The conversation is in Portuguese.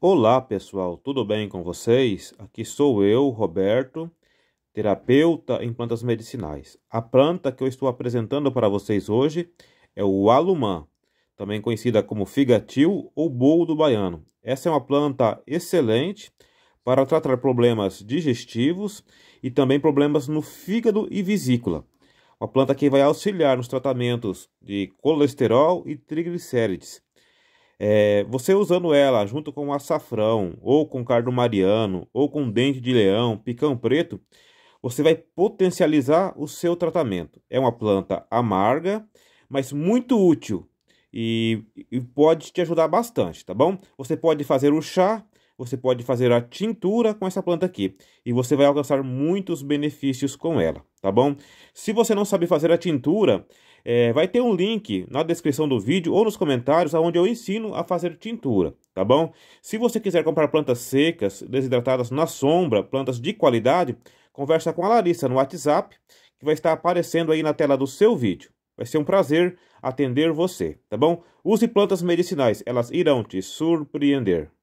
Olá pessoal, tudo bem com vocês? Aqui sou eu, Roberto, terapeuta em plantas medicinais. A planta que eu estou apresentando para vocês hoje é o alumã, também conhecida como figatil ou bolo do baiano. Essa é uma planta excelente para tratar problemas digestivos e também problemas no fígado e vesícula. Uma planta que vai auxiliar nos tratamentos de colesterol e triglicérides é, você usando ela junto com açafrão, ou com cardo mariano, ou com dente de leão, picão preto, você vai potencializar o seu tratamento. É uma planta amarga, mas muito útil e, e pode te ajudar bastante, tá bom? Você pode fazer o chá, você pode fazer a tintura com essa planta aqui e você vai alcançar muitos benefícios com ela tá bom? Se você não sabe fazer a tintura, é, vai ter um link na descrição do vídeo ou nos comentários onde eu ensino a fazer tintura, tá bom? Se você quiser comprar plantas secas, desidratadas na sombra, plantas de qualidade, conversa com a Larissa no WhatsApp, que vai estar aparecendo aí na tela do seu vídeo. Vai ser um prazer atender você, tá bom? Use plantas medicinais, elas irão te surpreender.